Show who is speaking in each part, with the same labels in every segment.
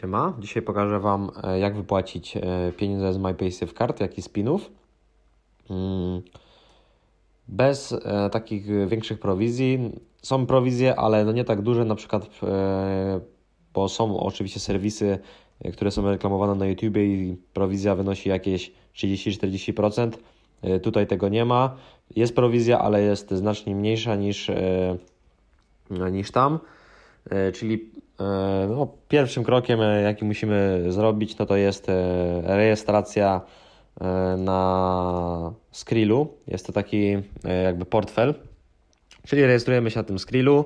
Speaker 1: Siema, dzisiaj pokażę Wam e, jak wypłacić e, pieniądze z MyPaySafeCard, jak i spinów. Mm. Bez e, takich większych prowizji. Są prowizje, ale no nie tak duże, na przykład bo są oczywiście serwisy, które są reklamowane na YouTube i prowizja wynosi jakieś 30-40%. Tutaj tego nie ma. Jest prowizja, ale jest znacznie mniejsza niż, no, niż tam. E, czyli e, no, pierwszym krokiem, e, jaki musimy zrobić, no to jest rejestracja na Skrillu. Jest to taki jakby portfel, czyli rejestrujemy się na tym Skrillu.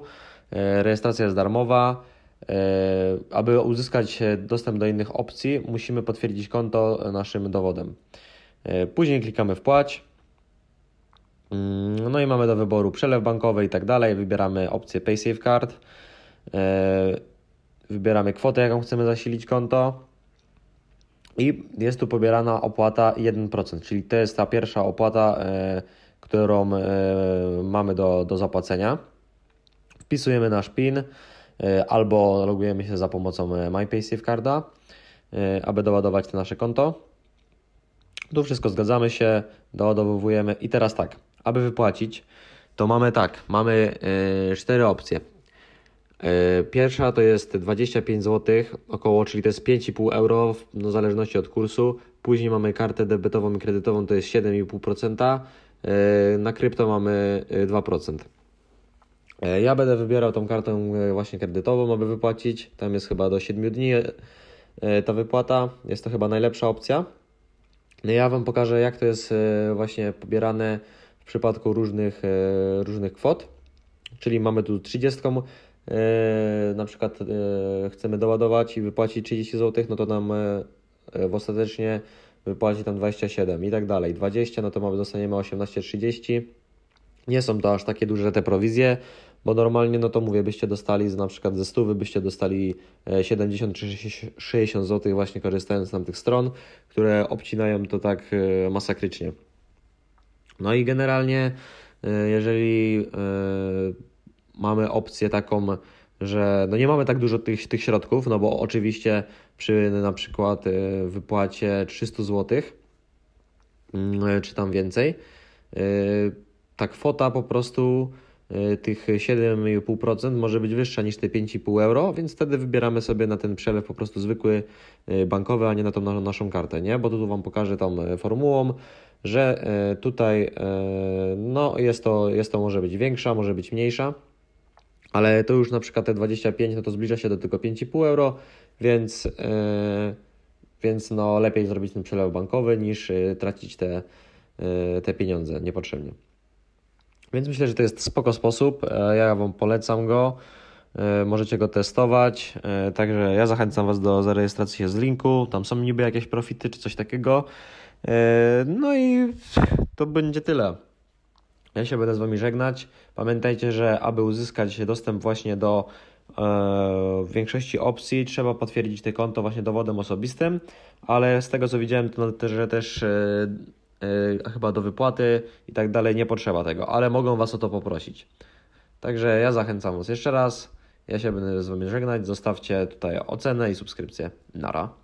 Speaker 1: Rejestracja jest darmowa. Aby uzyskać dostęp do innych opcji, musimy potwierdzić konto naszym dowodem. Później klikamy wpłać. Mm, no i mamy do wyboru przelew bankowy i tak dalej. Wybieramy opcję Paysafecard. Card. E, wybieramy kwotę, jaką chcemy zasilić konto. I jest tu pobierana opłata 1%, czyli to jest ta pierwsza opłata, e, którą e, mamy do, do zapłacenia. Wpisujemy nasz PIN albo logujemy się za pomocą MyPaySafeCarda, aby doładować nasze konto. Tu wszystko zgadzamy się, doładowujemy i teraz tak, aby wypłacić, to mamy tak, mamy cztery opcje. E, pierwsza to jest 25 zł około, czyli to jest 5,5 euro no, w zależności od kursu. Później mamy kartę debetową i kredytową, to jest 7,5%. E, na krypto mamy 2%. E, ja będę wybierał tą kartę właśnie kredytową, aby wypłacić. Tam jest chyba do 7 dni ta wypłata. Jest to chyba najlepsza opcja. No, ja Wam pokażę, jak to jest właśnie pobierane w przypadku różnych, różnych kwot. Czyli mamy tu 30 E, na przykład e, chcemy doładować i wypłacić 30 zł, no to nam e, w ostatecznie wypłaci tam 27 i tak dalej. 20, no to mamy dostaniemy 18,30. Nie są to aż takie duże te prowizje, bo normalnie, no to mówię, byście dostali z, na przykład ze 100, byście dostali 70 czy 60 zł właśnie korzystając z tamtych stron, które obcinają to tak masakrycznie. No i generalnie, jeżeli mamy opcję taką, że no nie mamy tak dużo tych, tych środków, no bo oczywiście przy na przykład y, wypłacie 300 zł, mm, y, czy tam więcej, y, ta kwota po prostu tych 7,5% może być wyższa niż te 5,5 euro, więc wtedy wybieramy sobie na ten przelew po prostu zwykły bankowy, a nie na tą naszą kartę, nie? Bo tu Wam pokażę tą formułą, że tutaj no jest to, jest to może być większa, może być mniejsza ale to już na przykład te 25, no to zbliża się do tylko 5,5 euro, więc, yy, więc no lepiej zrobić ten przelew bankowy niż yy, tracić te, yy, te pieniądze niepotrzebnie. Więc myślę, że to jest spoko sposób, ja Wam polecam go, możecie go testować, także ja zachęcam Was do zarejestracji się z linku, tam są niby jakieś profity czy coś takiego, no i to będzie tyle. Ja się będę z Wami żegnać. Pamiętajcie, że aby uzyskać dostęp właśnie do e, w większości opcji trzeba potwierdzić te konto właśnie dowodem osobistym, ale z tego co widziałem, to że też e, e, chyba do wypłaty i tak dalej nie potrzeba tego, ale mogą Was o to poprosić. Także ja zachęcam Was jeszcze raz. Ja się będę z Wami żegnać. Zostawcie tutaj ocenę i subskrypcję. Nara.